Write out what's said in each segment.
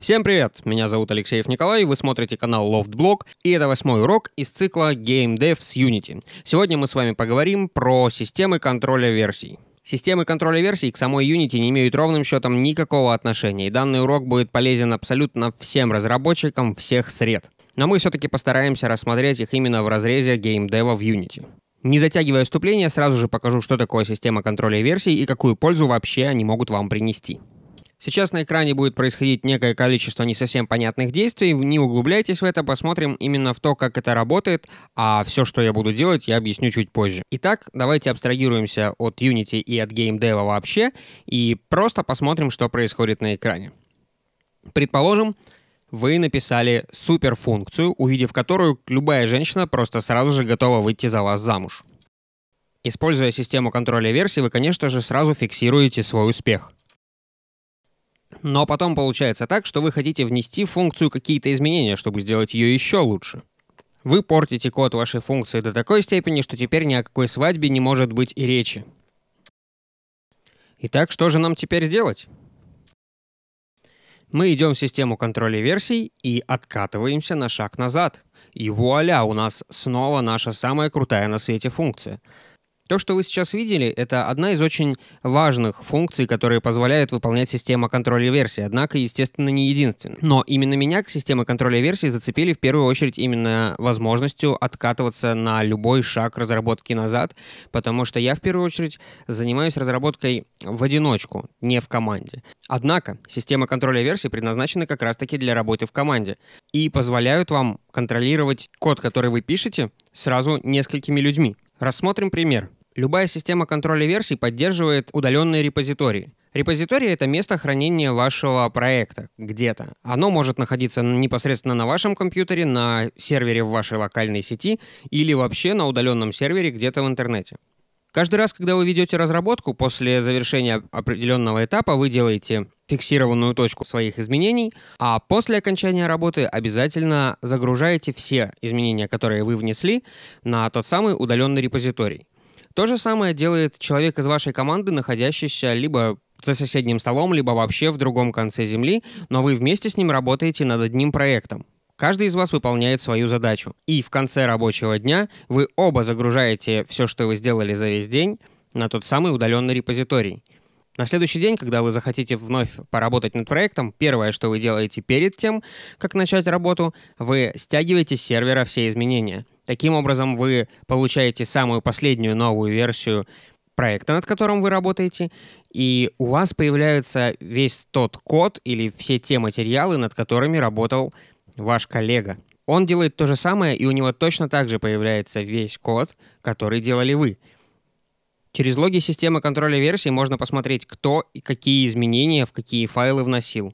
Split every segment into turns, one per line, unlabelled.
Всем привет! Меня зовут Алексеев Николай, вы смотрите канал LoftBlog, и это восьмой урок из цикла Game Dev с Unity. Сегодня мы с вами поговорим про системы контроля версий. Системы контроля версий к самой Unity не имеют ровным счетом никакого отношения, и данный урок будет полезен абсолютно всем разработчикам всех сред. Но мы все-таки постараемся рассмотреть их именно в разрезе геймдева в Unity. Не затягивая вступление, сразу же покажу, что такое система контроля версий и какую пользу вообще они могут вам принести. Сейчас на экране будет происходить некое количество не совсем понятных действий. Не углубляйтесь в это, посмотрим именно в то, как это работает, а все, что я буду делать, я объясню чуть позже. Итак, давайте абстрагируемся от Unity и от геймдева вообще и просто посмотрим, что происходит на экране. Предположим, вы написали суперфункцию, увидев которую любая женщина просто сразу же готова выйти за вас замуж. Используя систему контроля версий, вы, конечно же, сразу фиксируете свой успех — но потом получается так, что вы хотите внести в функцию какие-то изменения, чтобы сделать ее еще лучше. Вы портите код вашей функции до такой степени, что теперь ни о какой свадьбе не может быть и речи. Итак, что же нам теперь делать? Мы идем в систему контроля версий и откатываемся на шаг назад. И вуаля, у нас снова наша самая крутая на свете функция — то, что вы сейчас видели, это одна из очень важных функций, которые позволяют выполнять система контроля версии. однако, естественно, не единственная. Но именно меня к системе контроля версии зацепили в первую очередь именно возможностью откатываться на любой шаг разработки назад, потому что я в первую очередь занимаюсь разработкой в одиночку, не в команде. Однако, система контроля версии предназначена как раз-таки для работы в команде и позволяют вам контролировать код, который вы пишете, сразу несколькими людьми. Рассмотрим пример. Любая система контроля версий поддерживает удаленные репозитории. Репозиторий — это место хранения вашего проекта где-то. Оно может находиться непосредственно на вашем компьютере, на сервере в вашей локальной сети или вообще на удаленном сервере где-то в интернете. Каждый раз, когда вы ведете разработку, после завершения определенного этапа вы делаете фиксированную точку своих изменений, а после окончания работы обязательно загружаете все изменения, которые вы внесли, на тот самый удаленный репозиторий. То же самое делает человек из вашей команды, находящийся либо за соседним столом, либо вообще в другом конце Земли, но вы вместе с ним работаете над одним проектом. Каждый из вас выполняет свою задачу. И в конце рабочего дня вы оба загружаете все, что вы сделали за весь день, на тот самый удаленный репозиторий. На следующий день, когда вы захотите вновь поработать над проектом, первое, что вы делаете перед тем, как начать работу, вы стягиваете с сервера все изменения. Таким образом, вы получаете самую последнюю новую версию проекта, над которым вы работаете, и у вас появляется весь тот код или все те материалы, над которыми работал ваш коллега. Он делает то же самое, и у него точно так же появляется весь код, который делали вы. Через логи системы контроля версий можно посмотреть, кто и какие изменения в какие файлы вносил.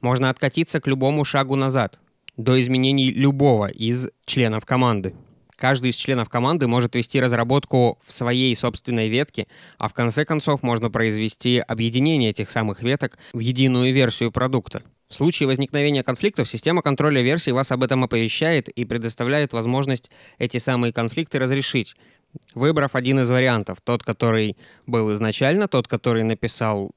Можно откатиться к любому шагу назад, до изменений любого из членов команды. Каждый из членов команды может вести разработку в своей собственной ветке, а в конце концов можно произвести объединение этих самых веток в единую версию продукта. В случае возникновения конфликтов система контроля версий вас об этом оповещает и предоставляет возможность эти самые конфликты разрешить, выбрав один из вариантов. Тот, который был изначально, тот, который написал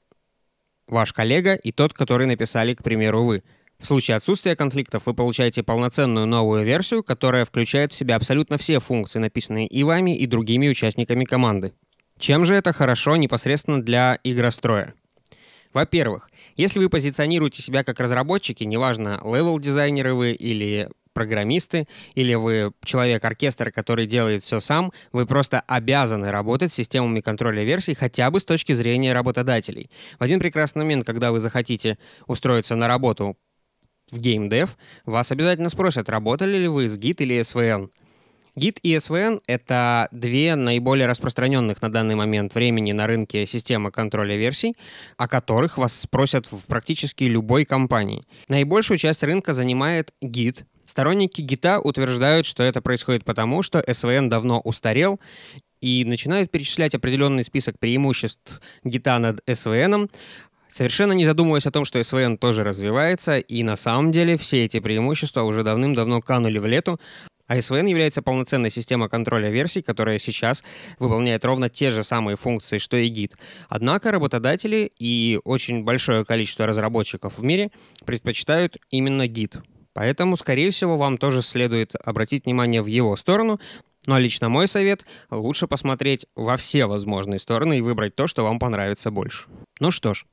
ваш коллега и тот, который написали, к примеру, вы. В случае отсутствия конфликтов вы получаете полноценную новую версию, которая включает в себя абсолютно все функции, написанные и вами, и другими участниками команды. Чем же это хорошо непосредственно для игростроя? Во-первых, если вы позиционируете себя как разработчики, неважно, левел-дизайнеры вы или программисты или вы человек оркестра, который делает все сам, вы просто обязаны работать с системами контроля версий хотя бы с точки зрения работодателей. В один прекрасный момент, когда вы захотите устроиться на работу в геймдев, вас обязательно спросят, работали ли вы с Git или SVN. Git и SVN — это две наиболее распространенных на данный момент времени на рынке системы контроля версий, о которых вас спросят в практически любой компании. Наибольшую часть рынка занимает Git, Сторонники Гита утверждают, что это происходит потому, что СВН давно устарел, и начинают перечислять определенный список преимуществ Гита над СВНом, совершенно не задумываясь о том, что СВН тоже развивается, и на самом деле все эти преимущества уже давным-давно канули в лету, а SVN является полноценной системой контроля версий, которая сейчас выполняет ровно те же самые функции, что и Git. Однако работодатели и очень большое количество разработчиков в мире предпочитают именно Git. Поэтому, скорее всего, вам тоже следует обратить внимание в его сторону. Но ну, а лично мой совет — лучше посмотреть во все возможные стороны и выбрать то, что вам понравится больше. Ну что ж,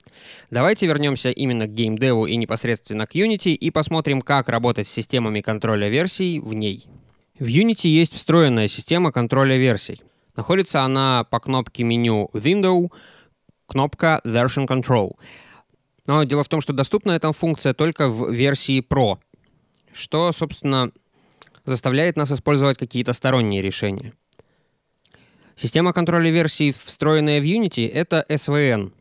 давайте вернемся именно к геймдеву и непосредственно к Unity и посмотрим, как работать с системами контроля версий в ней. В Unity есть встроенная система контроля версий. Находится она по кнопке меню Window, кнопка Version Control. Но дело в том, что доступна эта функция только в версии Pro — что, собственно, заставляет нас использовать какие-то сторонние решения. Система контроля версий, встроенная в Unity, это SVN.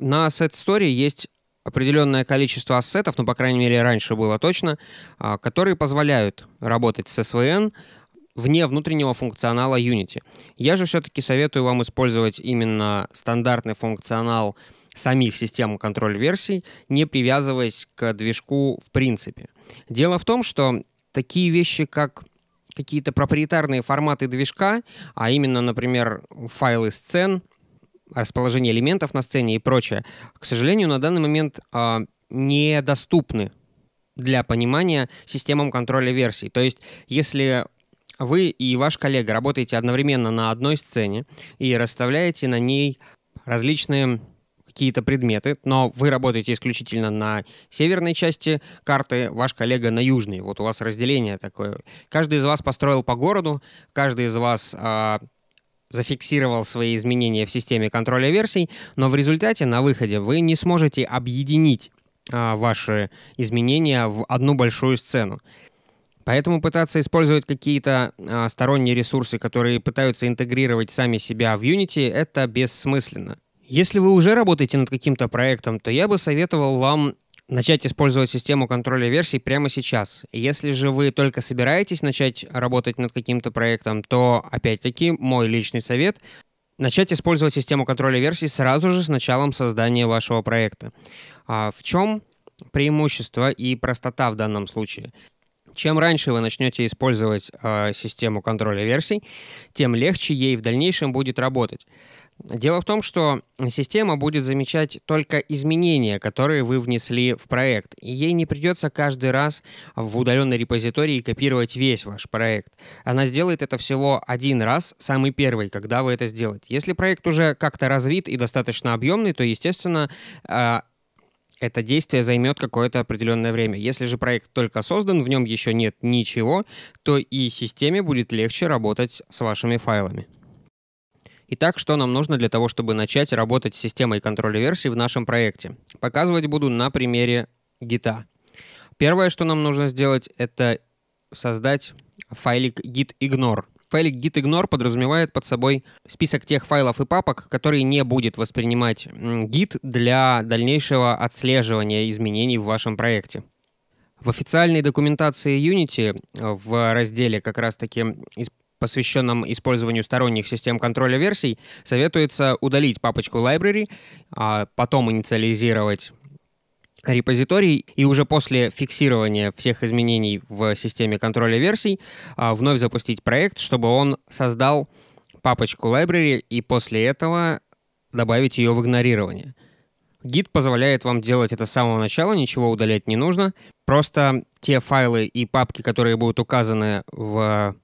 На Asset Store есть определенное количество ассетов, ну, по крайней мере, раньше было точно, а, которые позволяют работать с SVN вне внутреннего функционала Unity. Я же все-таки советую вам использовать именно стандартный функционал самих систем контроль версий, не привязываясь к движку в принципе. Дело в том, что такие вещи, как какие-то проприетарные форматы движка, а именно, например, файлы сцен, расположение элементов на сцене и прочее, к сожалению, на данный момент э, недоступны для понимания системам контроля версий. То есть, если вы и ваш коллега работаете одновременно на одной сцене и расставляете на ней различные какие-то предметы, но вы работаете исключительно на северной части карты, ваш коллега на южной. Вот у вас разделение такое. Каждый из вас построил по городу, каждый из вас э, зафиксировал свои изменения в системе контроля версий, но в результате на выходе вы не сможете объединить э, ваши изменения в одну большую сцену. Поэтому пытаться использовать какие-то а, сторонние ресурсы, которые пытаются интегрировать сами себя в Unity, это бессмысленно. Если вы уже работаете над каким-то проектом, то я бы советовал вам начать использовать систему контроля версий прямо сейчас. Если же вы только собираетесь начать работать над каким-то проектом, то, опять-таки, мой личный совет — начать использовать систему контроля версий сразу же с началом создания вашего проекта. А в чем преимущество и простота в данном случае? Чем раньше вы начнете использовать э, систему контроля версий, тем легче ей в дальнейшем будет работать. Дело в том, что система будет замечать только изменения, которые вы внесли в проект, и ей не придется каждый раз в удаленной репозитории копировать весь ваш проект. Она сделает это всего один раз, самый первый, когда вы это сделаете. Если проект уже как-то развит и достаточно объемный, то, естественно, а, это действие займет какое-то определенное время. Если же проект только создан, в нем еще нет ничего, то и системе будет легче работать с вашими файлами. Итак, что нам нужно для того, чтобы начать работать с системой контроля версий в нашем проекте? Показывать буду на примере гита. Первое, что нам нужно сделать, это создать файлик gitignore. Файлик gitignore подразумевает под собой список тех файлов и папок, которые не будет воспринимать git для дальнейшего отслеживания изменений в вашем проекте. В официальной документации Unity э, в разделе как раз-таки посвященном использованию сторонних систем контроля версий, советуется удалить папочку library, а потом инициализировать репозиторий, и уже после фиксирования всех изменений в системе контроля версий а, вновь запустить проект, чтобы он создал папочку library и после этого добавить ее в игнорирование. Гид позволяет вам делать это с самого начала, ничего удалять не нужно. Просто те файлы и папки, которые будут указаны в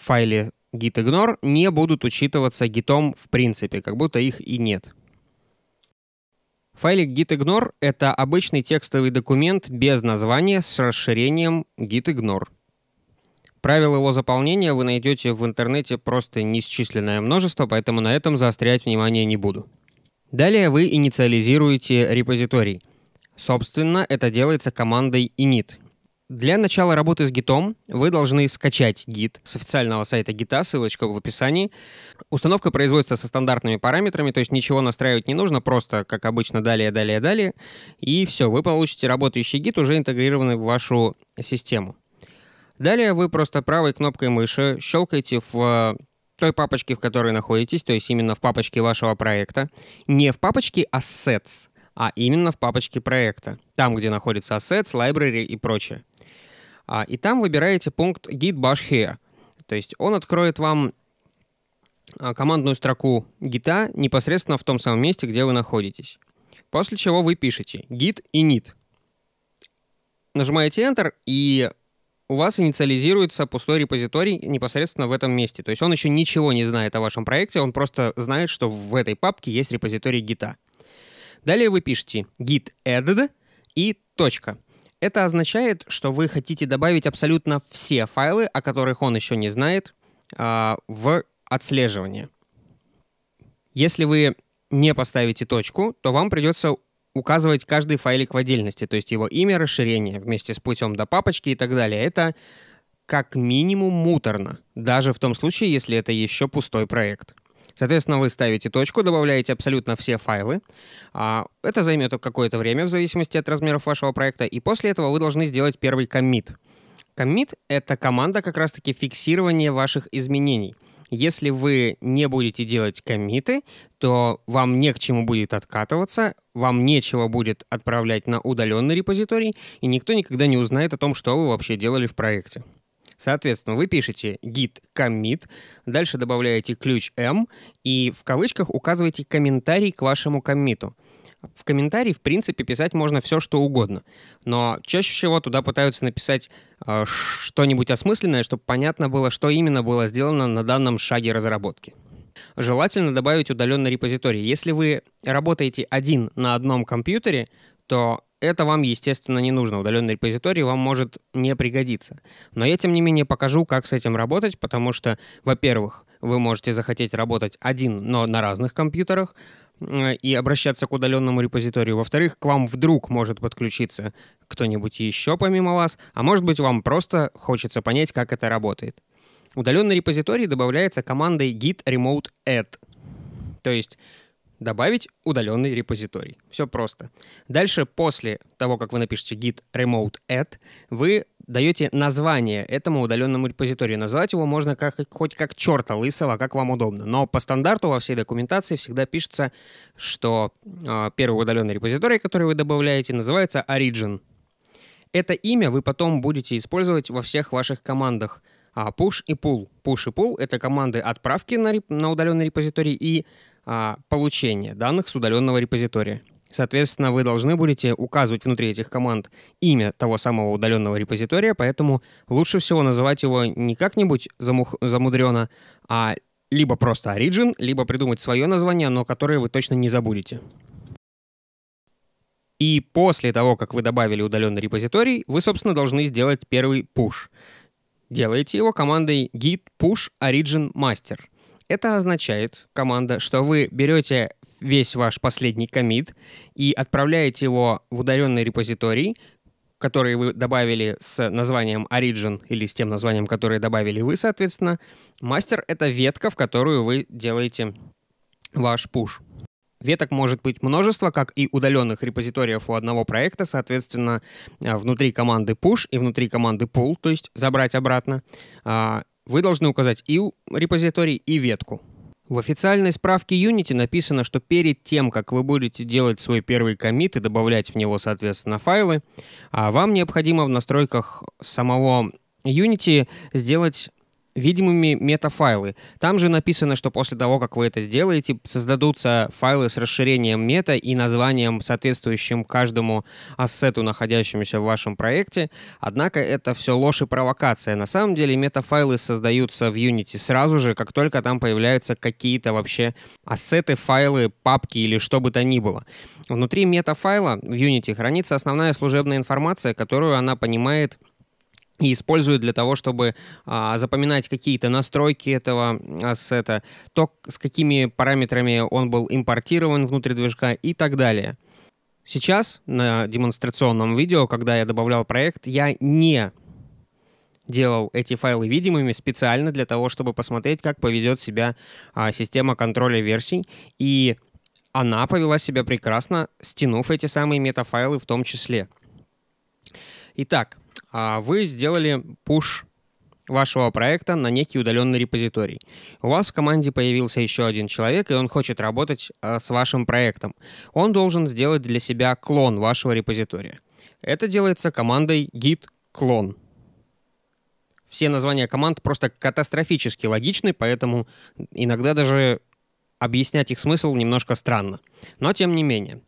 в Git ignore не будут учитываться гитом в принципе, как будто их и нет. Файлик Git ignore это обычный текстовый документ без названия с расширением Git ignore. Правил его заполнения вы найдете в интернете просто несчисленное множество, поэтому на этом заострять внимание не буду. Далее вы инициализируете репозиторий. Собственно, это делается командой init, для начала работы с гитом вы должны скачать гид с официального сайта гита, ссылочка в описании. Установка производится со стандартными параметрами, то есть ничего настраивать не нужно, просто, как обычно, далее, далее, далее. И все, вы получите работающий гид, уже интегрированный в вашу систему. Далее вы просто правой кнопкой мыши щелкаете в э, той папочке, в которой находитесь, то есть именно в папочке вашего проекта. Не в папочке Assets, а, а именно в папочке проекта. Там, где находится Assets, Library и прочее. А, и там выбираете пункт Git Bash Here. То есть он откроет вам а, командную строку гита непосредственно в том самом месте, где вы находитесь. После чего вы пишете git init. Нажимаете Enter, и у вас инициализируется пустой репозиторий непосредственно в этом месте. То есть он еще ничего не знает о вашем проекте, он просто знает, что в этой папке есть репозиторий гита. Далее вы пишете git add и точка. Это означает, что вы хотите добавить абсолютно все файлы, о которых он еще не знает, а, в отслеживание. Если вы не поставите точку, то вам придется указывать каждый файлик в отдельности, то есть его имя, расширение вместе с путем до папочки и так далее. Это как минимум муторно, даже в том случае, если это еще пустой проект. Соответственно, вы ставите точку, добавляете абсолютно все файлы. А, это займет какое-то время в зависимости от размеров вашего проекта. И после этого вы должны сделать первый коммит. Коммит — это команда как раз-таки фиксирования ваших изменений. Если вы не будете делать комиты, то вам не к чему будет откатываться, вам нечего будет отправлять на удаленный репозиторий, и никто никогда не узнает о том, что вы вообще делали в проекте. Соответственно, вы пишете git commit, дальше добавляете ключ m и в кавычках указываете комментарий к вашему коммиту. В комментарии, в принципе, писать можно все, что угодно. Но чаще всего туда пытаются написать э, что-нибудь осмысленное, чтобы понятно было, что именно было сделано на данном шаге разработки. Желательно добавить удаленный репозиторий. Если вы работаете один на одном компьютере, то это вам, естественно, не нужно. Удаленный репозиторий вам может не пригодиться. Но я, тем не менее, покажу, как с этим работать, потому что, во-первых, вы можете захотеть работать один, но на разных компьютерах, э, и обращаться к удаленному репозиторию. Во-вторых, к вам вдруг может подключиться кто-нибудь еще помимо вас, а может быть вам просто хочется понять, как это работает. Удаленный репозиторий добавляется командой git remote add. То есть добавить удаленный репозиторий. Все просто. Дальше, после того, как вы напишете git remote add, вы даете название этому удаленному репозиторию. Назвать его можно как, хоть как черта лысого, как вам удобно. Но по стандарту во всей документации всегда пишется, что э, первый удаленный репозиторий, который вы добавляете, называется origin. Это имя вы потом будете использовать во всех ваших командах. А push и pull. Push и pull — это команды отправки на, на удаленный репозиторий и а, получения данных с удаленного репозитория. Соответственно, вы должны будете указывать внутри этих команд имя того самого удаленного репозитория, поэтому лучше всего называть его не как-нибудь замух... замудрено, а либо просто Origin, либо придумать свое название, но которое вы точно не забудете. И после того, как вы добавили удаленный репозиторий, вы, собственно, должны сделать первый push. Делаете его командой git push origin master. Это означает, команда, что вы берете весь ваш последний комит и отправляете его в удаленный репозиторий, который вы добавили с названием Origin или с тем названием, которое добавили вы, соответственно. Мастер — это ветка, в которую вы делаете ваш пуш. Веток может быть множество, как и удаленных репозиториев у одного проекта, соответственно, э, внутри команды push и внутри команды pull, то есть забрать обратно. А, вы должны указать и репозиторий, и ветку. В официальной справке Unity написано, что перед тем, как вы будете делать свой первый комит и добавлять в него, соответственно, файлы, а вам необходимо в настройках самого Unity сделать видимыми метафайлы. Там же написано, что после того, как вы это сделаете, создадутся файлы с расширением мета и названием, соответствующим каждому ассету, находящемуся в вашем проекте. Однако это все ложь и провокация. На самом деле метафайлы создаются в Unity сразу же, как только там появляются какие-то вообще ассеты, файлы, папки или что бы то ни было. Внутри метафайла в Unity хранится основная служебная информация, которую она понимает и используют для того, чтобы а, запоминать какие-то настройки этого ассета, то, с какими параметрами он был импортирован внутрь движка и так далее. Сейчас на демонстрационном видео, когда я добавлял проект, я не делал эти файлы видимыми специально для того, чтобы посмотреть, как поведет себя а, система контроля версий. И она повела себя прекрасно, стянув эти самые метафайлы в том числе. Итак, а вы сделали пуш вашего проекта на некий удаленный репозиторий. У вас в команде появился еще один человек, и он хочет работать э, с вашим проектом. Он должен сделать для себя клон вашего репозитория. Это делается командой git clone. Все названия команд просто катастрофически логичны, поэтому иногда даже объяснять их смысл немножко странно. Но тем не менее,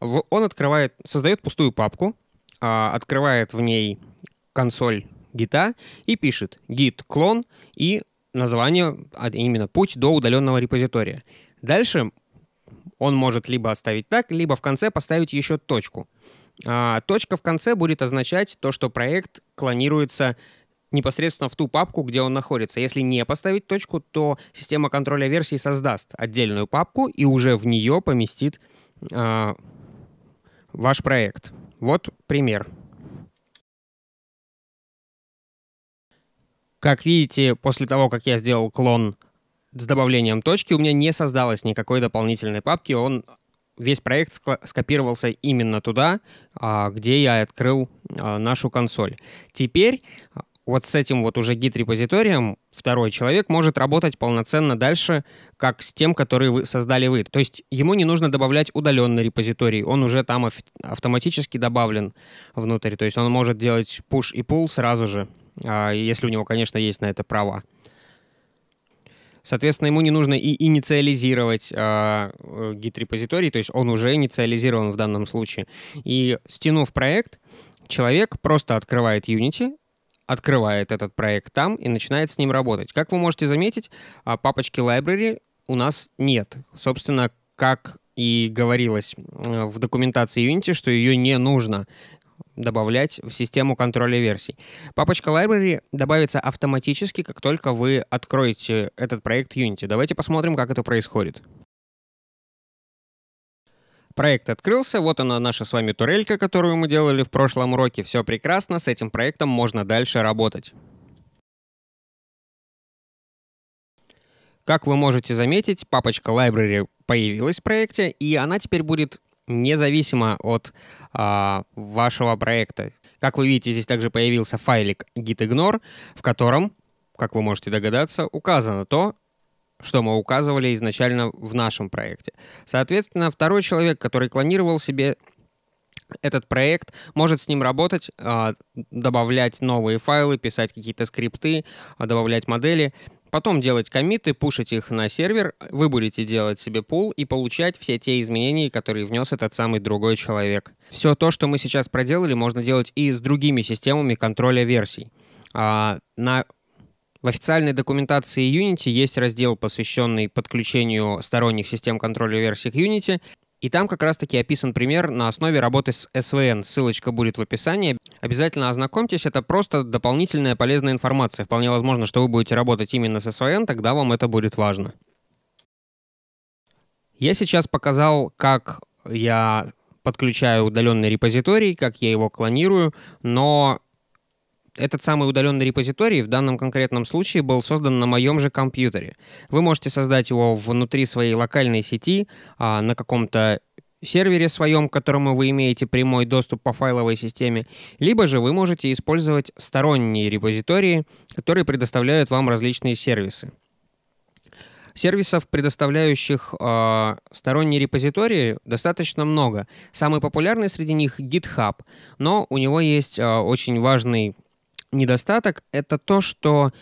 он открывает, создает пустую папку, а, открывает в ней консоль гита и пишет git клон и название, а именно путь до удаленного репозитория. Дальше он может либо оставить так, либо в конце поставить еще точку. А, точка в конце будет означать то, что проект клонируется непосредственно в ту папку, где он находится. Если не поставить точку, то система контроля версий создаст отдельную папку и уже в нее поместит а, ваш проект. Вот пример. Как видите, после того, как я сделал клон с добавлением точки, у меня не создалось никакой дополнительной папки, он весь проект скопировался именно туда, а, где я открыл а, нашу консоль. Теперь а, вот с этим вот уже гид-репозиторием второй человек может работать полноценно дальше, как с тем, который вы создали вы. То есть ему не нужно добавлять удаленный репозиторий, он уже там автоматически добавлен внутрь. То есть он может делать push и pull сразу же. А, если у него, конечно, есть на это права. Соответственно, ему не нужно и инициализировать а, э, гид-репозиторий, то есть он уже инициализирован в данном случае. И стянув проект, человек просто открывает Unity, открывает этот проект там и начинает с ним работать. Как вы можете заметить, а, папочки library у нас нет. Собственно, как и говорилось э, в документации Unity, что ее не нужно добавлять в систему контроля версий. Папочка Library добавится автоматически, как только вы откроете этот проект Unity. Давайте посмотрим, как это происходит. Проект открылся, вот она наша с вами турелька, которую мы делали в прошлом уроке. Все прекрасно, с этим проектом можно дальше работать. Как вы можете заметить, папочка Library появилась в проекте, и она теперь будет независимо от а, вашего проекта. Как вы видите, здесь также появился файлик gitignore, в котором, как вы можете догадаться, указано то, что мы указывали изначально в нашем проекте. Соответственно, второй человек, который клонировал себе этот проект, может с ним работать, а, добавлять новые файлы, писать какие-то скрипты, а, добавлять модели — Потом делать комиты, пушить их на сервер, вы будете делать себе пул и получать все те изменения, которые внес этот самый другой человек. Все то, что мы сейчас проделали, можно делать и с другими системами контроля версий. А, на... В официальной документации Unity есть раздел, посвященный подключению сторонних систем контроля версий к Unity. И там как раз-таки описан пример на основе работы с SVN. Ссылочка будет в описании. Обязательно ознакомьтесь, это просто дополнительная полезная информация. Вполне возможно, что вы будете работать именно с SVN, тогда вам это будет важно. Я сейчас показал, как я подключаю удаленный репозиторий, как я его клонирую, но этот самый удаленный репозиторий в данном конкретном случае был создан на моем же компьютере. Вы можете создать его внутри своей локальной сети а, на каком-то сервере своем, к которому вы имеете прямой доступ по файловой системе, либо же вы можете использовать сторонние репозитории, которые предоставляют вам различные сервисы. Сервисов, предоставляющих э, сторонние репозитории, достаточно много. Самый популярный среди них GitHub, но у него есть э, очень важный недостаток — это то, что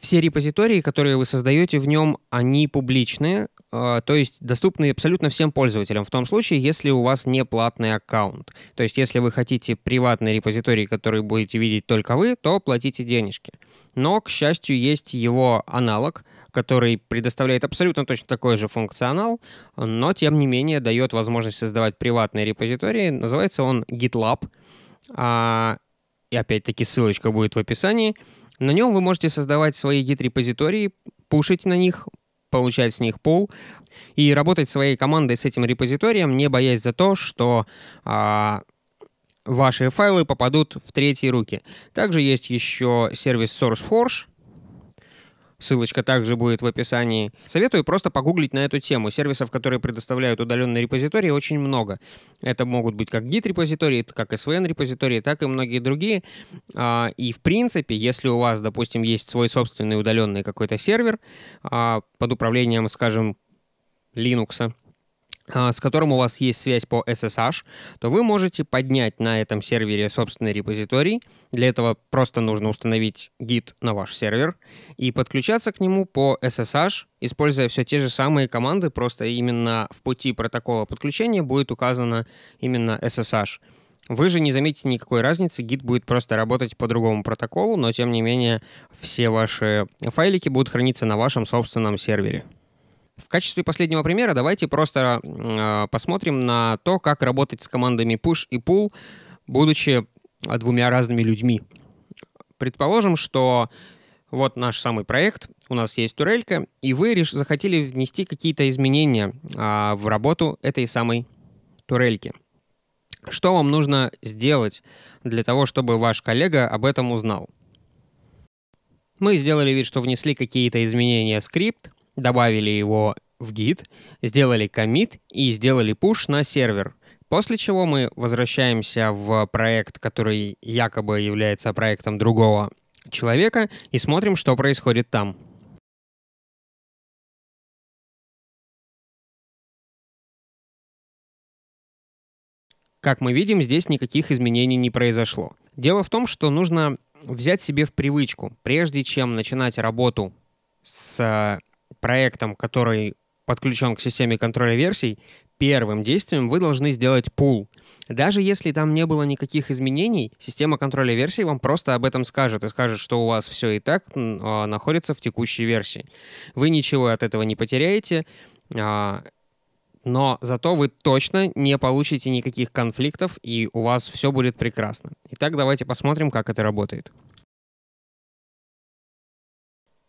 все репозитории, которые вы создаете в нем, они публичные, э, а, то есть доступны абсолютно всем пользователям, в том случае, если у вас не платный аккаунт. То есть если вы хотите приватный репозиторий, который будете видеть только вы, то платите денежки. Но, к счастью, есть его аналог, который предоставляет абсолютно точно такой же функционал, но, тем не менее, дает возможность создавать приватные репозитории. Называется он GitLab. А, и опять-таки ссылочка будет в описании, на нем вы можете создавать свои гид-репозитории, пушить на них, получать с них пул и работать своей командой с этим репозиторием, не боясь за то, что а, ваши файлы попадут в третьи руки. Также есть еще сервис SourceForge, ссылочка также будет в описании. Советую просто погуглить на эту тему. Сервисов, которые предоставляют удаленные репозитории, очень много. Это могут быть как Git-репозитории, как SVN-репозитории, так и многие другие. А, и, в принципе, если у вас, допустим, есть свой собственный удаленный какой-то сервер а, под управлением, скажем, Linux, а, с которым у вас есть связь по SSH, то вы можете поднять на этом сервере собственный репозиторий. Для этого просто нужно установить Git на ваш сервер и подключаться к нему по SSH, используя все те же самые команды, просто именно в пути протокола подключения будет указано именно SSH. Вы же не заметите никакой разницы, Git будет просто работать по другому протоколу, но тем не менее все ваши файлики будут храниться на вашем собственном сервере. В качестве последнего примера давайте просто э, посмотрим на то, как работать с командами push и pull, будучи а, двумя разными людьми. Предположим, что вот наш самый проект, у нас есть турелька, и вы реш- захотели внести какие-то изменения э, в работу этой самой турельки. Что вам нужно сделать для того, чтобы ваш коллега об этом узнал? Мы сделали вид, что внесли какие-то изменения в скрипт, добавили его в Git, сделали комит и сделали пуш на сервер. После чего мы возвращаемся в проект, который якобы является проектом другого человека, и смотрим, что происходит там. Как мы видим, здесь никаких изменений не произошло. Дело в том, что нужно взять себе в привычку, прежде чем начинать работу с проектом, который подключен к системе контроля версий, первым действием вы должны сделать пул. Даже если там не было никаких изменений, система контроля версий вам просто об этом скажет и скажет, что у вас все и так а, находится в текущей версии. Вы ничего от этого не потеряете, а, но зато вы точно не получите никаких конфликтов, и у вас все будет прекрасно. Итак, давайте посмотрим, как это работает.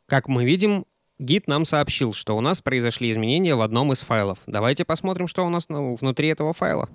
Как мы видим, Гид нам сообщил, что у нас произошли изменения в одном из файлов. Давайте посмотрим, что у нас ну, внутри этого файла.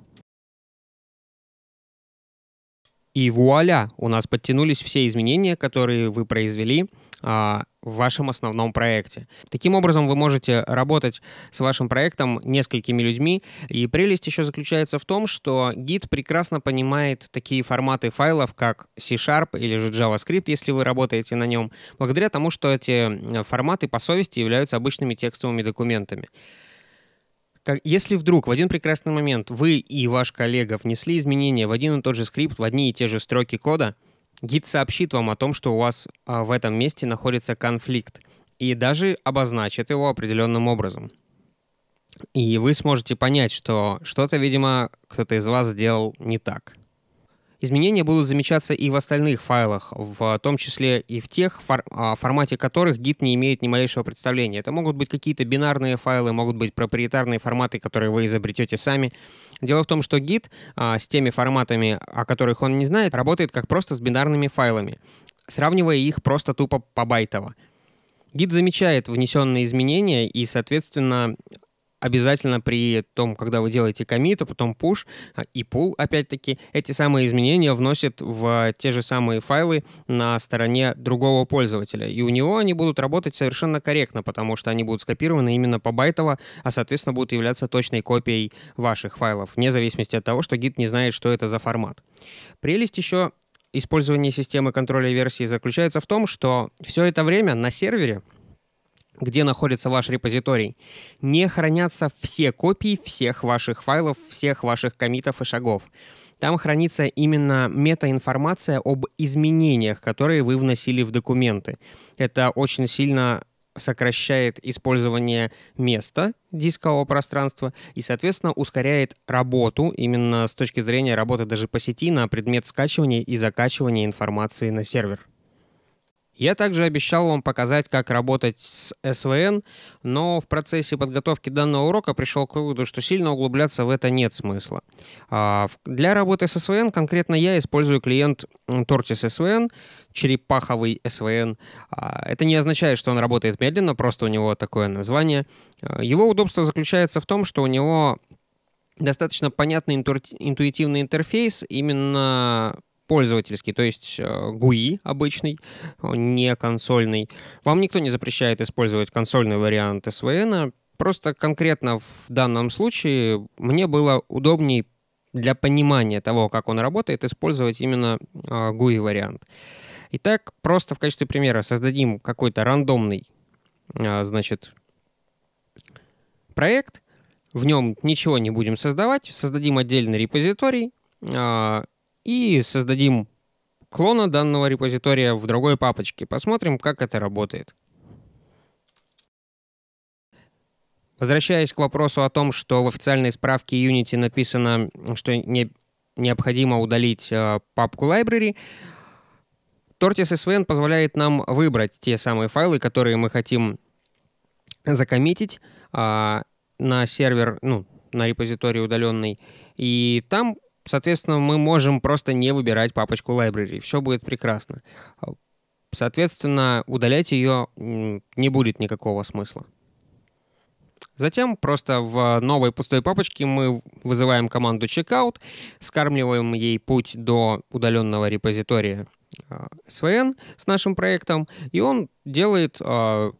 И вуаля, у нас подтянулись все изменения, которые вы произвели а, в вашем основном проекте. Таким образом, вы можете работать с вашим проектом несколькими людьми, и прелесть еще заключается в том, что гид прекрасно понимает такие форматы файлов, как C-Sharp или же JavaScript, если вы работаете на нем, благодаря тому, что эти э, форматы по совести являются обычными текстовыми документами. Если вдруг в один прекрасный момент вы и ваш коллега внесли изменения в один и тот же скрипт, в одни и те же строки кода — Гид сообщит вам о том, что у вас а, в этом месте находится конфликт, и даже обозначит его определенным образом. И вы сможете понять, что что-то, видимо, кто-то из вас сделал не так. Изменения будут замечаться и в остальных файлах, в том числе и в тех, фор а, формате которых Git не имеет ни малейшего представления. Это могут быть какие-то бинарные файлы, могут быть проприетарные форматы, которые вы изобретете сами. Дело в том, что Git а, с теми форматами, о которых он не знает, работает как просто с бинарными файлами, сравнивая их просто тупо по байтово. Гид замечает внесенные изменения и, соответственно, обязательно при том, когда вы делаете комит, а потом push а, и pull, опять-таки, эти самые изменения вносят в те же самые файлы на стороне другого пользователя. И у него они будут работать совершенно корректно, потому что они будут скопированы именно по байтово, а, соответственно, будут являться точной копией ваших файлов, вне зависимости от того, что гид не знает, что это за формат. Прелесть еще использования системы контроля версии заключается в том, что все это время на сервере — где находится ваш репозиторий, не хранятся все копии всех ваших файлов, всех ваших комитов и шагов. Там хранится именно метаинформация об изменениях, которые вы вносили в документы. Это очень сильно сокращает использование места дискового пространства и, соответственно, ускоряет работу именно с точки зрения работы даже по сети на предмет скачивания и закачивания информации на сервер. Я также обещал вам показать, как работать с SVN, но в процессе подготовки данного урока пришел к выводу, что сильно углубляться в это нет смысла. А, для работы с SVN конкретно я использую клиент Tortis SVN, черепаховый SVN. А, это не означает, что он работает медленно, просто у него такое название. А, его удобство заключается в том, что у него достаточно понятный интуитивный интерфейс, именно пользовательский, то есть GUI э, обычный, э, не консольный. Вам никто не запрещает использовать консольный вариант SVN, просто конкретно в данном случае мне было удобней для понимания того, как он работает, использовать именно GUI-вариант. Э, Итак, просто в качестве примера создадим какой-то рандомный, значит, проект, в нем ничего не будем создавать, создадим отдельный репозиторий, и создадим клона данного репозитория в другой папочке. Посмотрим, как это работает. Возвращаясь к вопросу о том, что в официальной справке Unity написано, что не, необходимо удалить э, папку library, Tortoise SVN позволяет нам выбрать те самые файлы, которые мы хотим закоммитить э, на сервер, ну, на репозиторий удаленный. И там Соответственно, мы можем просто не выбирать папочку library. Все будет прекрасно. Соответственно, удалять ее не будет никакого смысла. Затем просто в новой пустой папочке мы вызываем команду checkout, скармливаем ей путь до удаленного репозитория а, SVN с нашим проектом, и он делает а,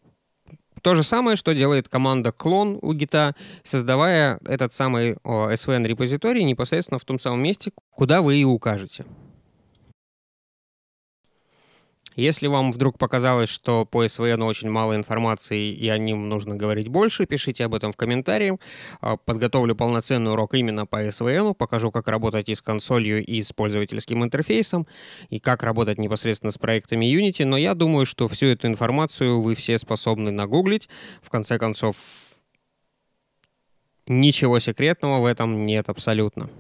то же самое, что делает команда клон у гита, создавая этот самый SVN-репозиторий непосредственно в том самом месте, куда вы и укажете. Если вам вдруг показалось, что по СВН очень мало информации и о нем нужно говорить больше, пишите об этом в комментариях. А, подготовлю полноценный урок именно по СВН, покажу, как работать и с консолью, и с пользовательским интерфейсом, и как работать непосредственно с проектами Unity, но я думаю, что всю эту информацию вы все способны нагуглить. В конце концов, ничего секретного в этом нет абсолютно.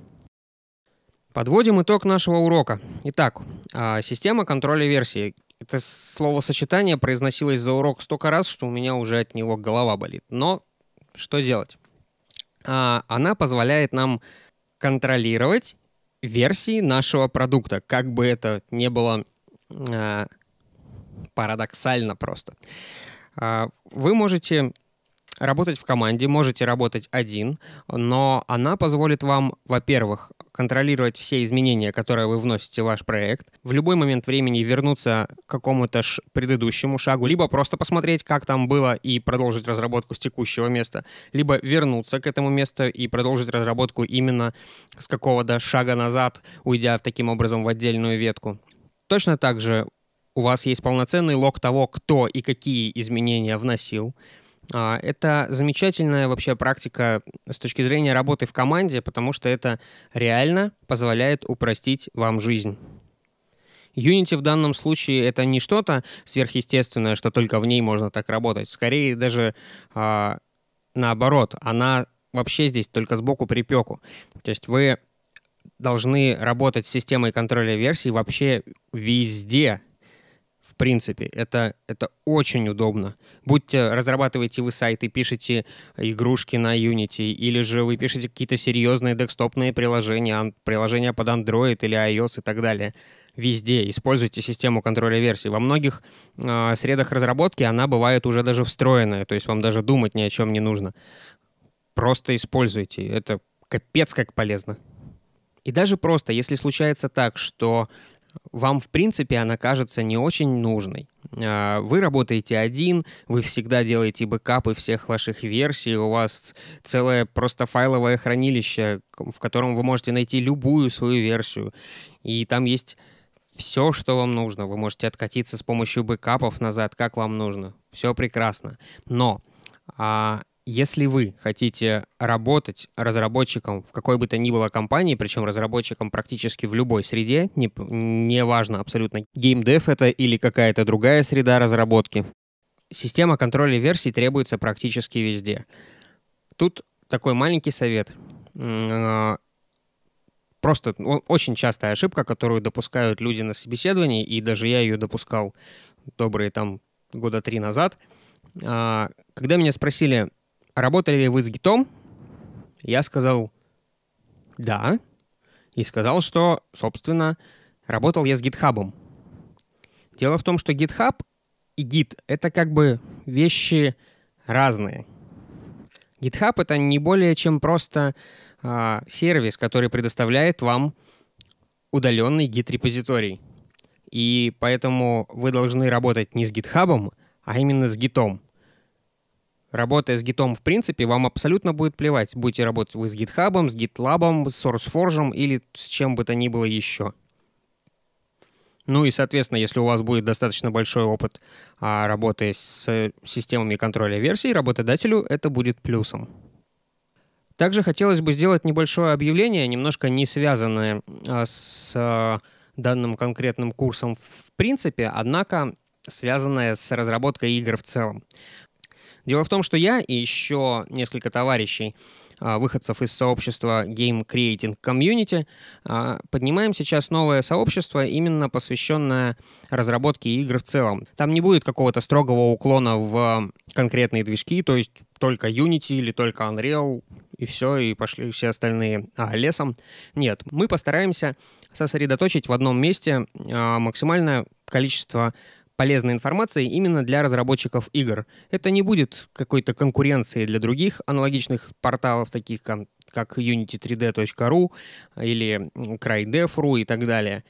Подводим итог нашего урока. Итак, а, система контроля версии. Это словосочетание произносилось за урок столько раз, что у меня уже от него голова болит. Но что делать? А, она позволяет нам контролировать версии нашего продукта, как бы это ни было а, парадоксально просто. Вы можете работать в команде, можете работать один, но она позволит вам, во-первых, контролировать все изменения, которые вы вносите в ваш проект, в любой момент времени вернуться к какому-то предыдущему шагу, либо просто посмотреть, как там было, и продолжить разработку с текущего места, либо вернуться к этому месту и продолжить разработку именно с какого-то шага назад, уйдя таким образом в отдельную ветку. Точно так же у вас есть полноценный лог того, кто и какие изменения вносил. А, это замечательная вообще практика с точки зрения работы в команде, потому что это реально позволяет упростить вам жизнь. Unity в данном случае это не что-то сверхъестественное, что только в ней можно так работать. Скорее даже а, наоборот, она вообще здесь только сбоку припеку. То есть вы должны работать с системой контроля версий вообще везде, принципе. Это, это очень удобно. Будьте э, разрабатываете вы сайты, пишете игрушки на Unity, или же вы пишете какие-то серьезные декстопные приложения, приложения под Android или iOS и так далее. Везде используйте систему контроля версий. Во многих э, средах разработки она бывает уже даже встроенная, то есть вам даже думать ни о чем не нужно. Просто используйте. Это капец как полезно. И даже просто, если случается так, что вам, в принципе, она кажется не очень нужной. А, вы работаете один, вы всегда делаете бэкапы всех ваших версий, у вас целое просто файловое хранилище, в котором вы можете найти любую свою версию. И там есть все, что вам нужно. Вы можете откатиться с помощью бэкапов назад, как вам нужно. Все прекрасно. Но а, если вы хотите работать разработчиком в какой бы то ни было компании, причем разработчиком практически в любой среде, неважно не, важно абсолютно, геймдев это или какая-то другая среда разработки, система контроля версий требуется практически везде. Тут такой маленький совет. А, просто очень частая ошибка, которую допускают люди на собеседовании, и даже я ее допускал добрые там года три назад. А, когда меня спросили, работали ли вы с гитом? Я сказал «да». И сказал, что, собственно, работал я с гитхабом. Дело в том, что GitHub и Git — это как бы вещи разные. GitHub — это не более чем просто э, сервис, который предоставляет вам удаленный Git-репозиторий. И поэтому вы должны работать не с GitHub, а именно с Git. Работая с гитом, в принципе, вам абсолютно будет плевать, будете работать вы с GitHub, с GitLab, с SourceForge или с чем бы то ни было еще. Ну и, соответственно, если у вас будет достаточно большой опыт а, работы с системами контроля версий, работодателю это будет плюсом. Также хотелось бы сделать небольшое объявление, немножко не связанное а, с а, данным конкретным курсом в принципе, однако связанное с разработкой игр в целом. Дело в том, что я и еще несколько товарищей, а, выходцев из сообщества Game Creating Community, а, поднимаем сейчас новое сообщество, именно посвященное разработке игр в целом. Там не будет какого-то строгого уклона в конкретные движки, то есть только Unity или только Unreal, и все, и пошли все остальные а, лесом. Нет, мы постараемся сосредоточить в одном месте а, максимальное количество полезной информацией именно для разработчиков игр. Это не будет какой-то конкуренцией для других аналогичных порталов, таких как, unity3d.ru или crydev.ru и так далее.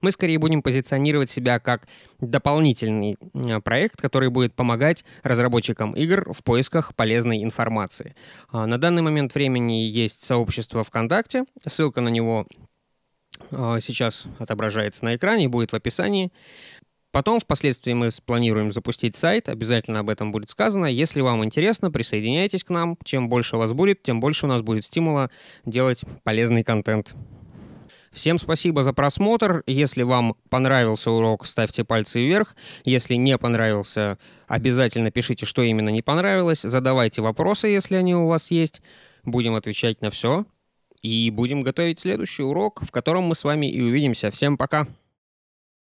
Мы скорее будем позиционировать себя как дополнительный э, проект, который будет помогать разработчикам игр в поисках полезной информации. А на данный момент времени есть сообщество ВКонтакте, ссылка на него э, сейчас отображается на экране и будет в описании. Потом, впоследствии, мы планируем запустить сайт, обязательно об этом будет сказано. Если вам интересно, присоединяйтесь к нам. Чем больше вас будет, тем больше у нас будет стимула делать полезный контент. Всем спасибо за просмотр. Если вам понравился урок, ставьте пальцы вверх. Если не понравился, обязательно пишите, что именно не понравилось. Задавайте вопросы, если они у вас есть. Будем отвечать на все. И будем готовить следующий урок, в котором мы с вами и увидимся. Всем пока!